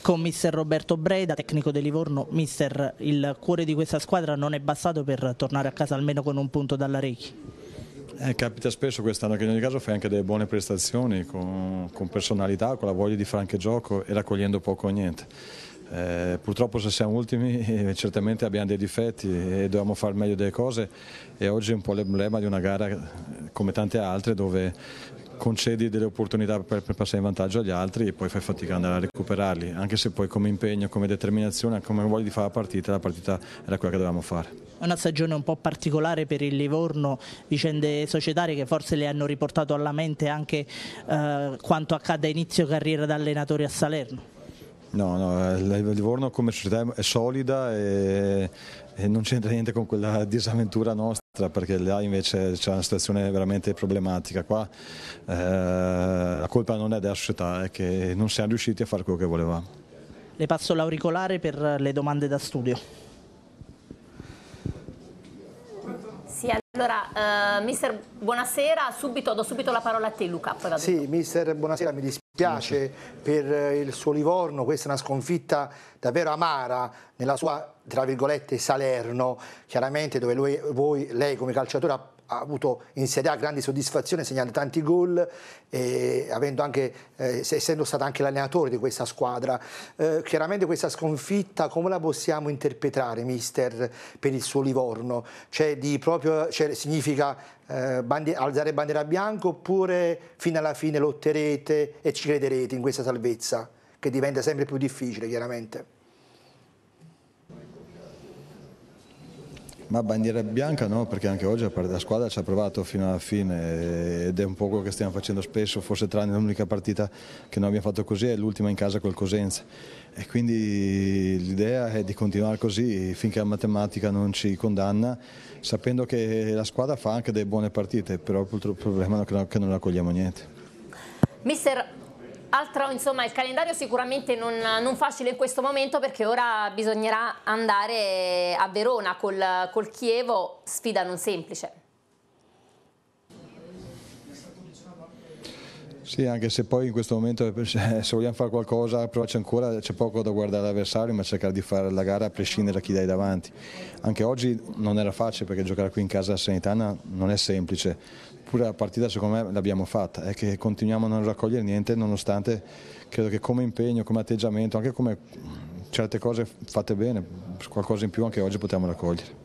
con mister Roberto Breda, tecnico del Livorno. Mister, il cuore di questa squadra non è bastato per tornare a casa almeno con un punto dalla Reiki? Eh, capita spesso quest'anno che in ogni caso fai anche delle buone prestazioni con, con personalità, con la voglia di fare anche gioco e raccogliendo poco o niente. Eh, purtroppo se siamo ultimi eh, certamente abbiamo dei difetti e dobbiamo fare meglio delle cose e oggi è un po' l'emblema di una gara eh, come tante altre dove concedi delle opportunità per, per, passare in vantaggio agli altri e poi fai fatica ad andare a recuperarli, anche se poi come impegno, come determinazione, come voglia di fare la partita, la partita era quella che dovevamo fare. È una stagione un po' particolare per il Livorno, vicende societarie che forse le hanno riportato alla mente anche eh, quanto accadde a inizio carriera da allenatore a Salerno. No, no, il eh, Livorno come società è solida e, e non c'entra niente con quella disavventura nostra perché là invece c'è una situazione veramente problematica. Qua eh, la colpa non è della società, è che non siamo riusciti a fare quello che volevamo. Le passo l'auricolare per le domande da studio. Sì, allora, uh, mister, buonasera, subito, do subito la parola a te Luca. sì, mister, buonasera, mi dispiace dispiace per eh, il suo Livorno, questa è una sconfitta davvero amara nella sua, tra virgolette, Salerno, chiaramente dove lui, voi, lei come calciatore ha ha avuto in Serie A grande soddisfazione segnando tanti gol, eh, essendo stato anche l'allenatore di questa squadra. Eh, chiaramente questa sconfitta come la possiamo interpretare, mister, per il suo Livorno? Cioè, proprio, cioè significa eh, bandi alzare bandiera bianca oppure fino alla fine lotterete e ci crederete in questa salvezza, che diventa sempre più difficile chiaramente? Ma bandiera bianca no, perché anche oggi la squadra ci ha provato fino alla fine ed è un po' quello che stiamo facendo spesso, forse tranne l'unica partita che non abbiamo fatto così è l'ultima in casa col Cosenza. E quindi l'idea è di continuare così finché la matematica non ci condanna, sapendo che la squadra fa anche delle buone partite, però purtroppo il problema è che non raccogliamo niente. Mister Altro, insomma, il calendario sicuramente non, non, facile in questo momento perché ora bisognerà andare a Verona col, col Chievo, sfida non semplice. Sì, anche se poi in questo momento eh, se vogliamo fare qualcosa, c'è ancora, c'è poco da guardare l'avversario, ma cercare di fare la gara a prescindere da chi dai davanti. Anche oggi non era facile perché giocare qui in casa a Sanitana non è semplice. Pure la partita secondo me l'abbiamo fatta, è che continuiamo a non raccogliere niente nonostante credo che come impegno, come atteggiamento, anche come certe cose fatte bene, qualcosa in più anche oggi potremmo raccogliere.